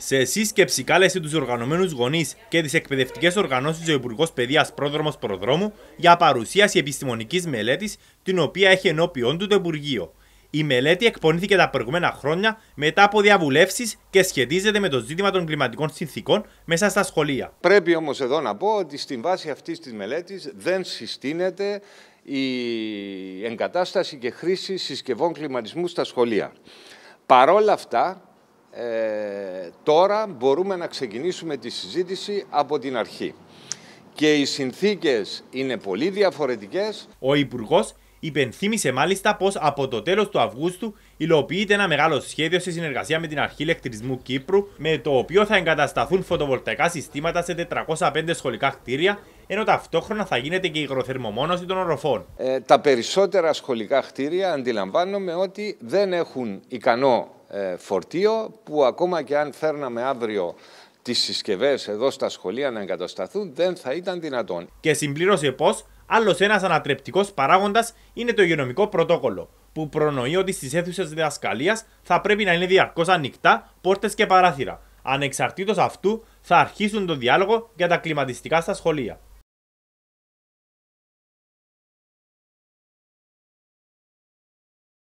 Σε σύσκεψη κάλεσε τους οργανωμένους γονείς και τις εκπαιδευτικές οργανώσεις ο Υπουργός Παιδείας Πρόδρομος Προδρόμου για παρουσίαση επιστημονικής μελέτης, την οποία έχει ενώπιον του το Υπουργείο. Η μελέτη εκπονήθηκε τα προηγούμενα χρόνια μετά από διαβουλεύσεις και σχετίζεται με το ζήτημα των κλιματικών συνθήκων μέσα στα σχολεία. Πρέπει όμως εδώ να πω ότι στην βάση αυτής της μελέτης δεν συστήνεται η εγκατάσταση και χρήση συσκευών κλιματισμού στα σχολεία. Παρόλα αυτά, ε, τώρα μπορούμε να ξεκινήσουμε τη συζήτηση από την αρχή. Και οι συνθήκες είναι πολύ διαφορετικές. Ο υπουργός υπενθύμησε μάλιστα πως από το τέλος του Αυγούστου υλοποιείται ένα μεγάλο σχέδιο σε συνεργασία με την Αρχή Ελεκτρισμού Κύπρου με το οποίο θα εγκατασταθούν φωτοβολταϊκά συστήματα σε 405 σχολικά κτίρια ενώ ταυτόχρονα θα γίνεται και η υγροθερμομόνωση των οροφών. Ε, τα περισσότερα σχολικά κτίρια αντιλαμβάνομαι ότι δεν έχουν ικανό ε, φορτίο που ακόμα και αν φέρναμε αύριο τις συσκευές εδώ στα σχολεία να εγκατασταθούν δεν θα ήταν δυνατόν. Και συμπλήρωσε πως άλλος ένας ανατρεπτικός παράγοντας είναι το υγειονομικό πρωτόκολλο, που προνοεί ότι στις αίθουσες διδασκαλίας θα πρέπει να είναι διαρκώς ανοιχτά πόρτες και παράθυρα. Ανεξαρτήτως αυτού, θα αρχίσουν το διάλογο για τα κλιματιστικά στα σχολεία.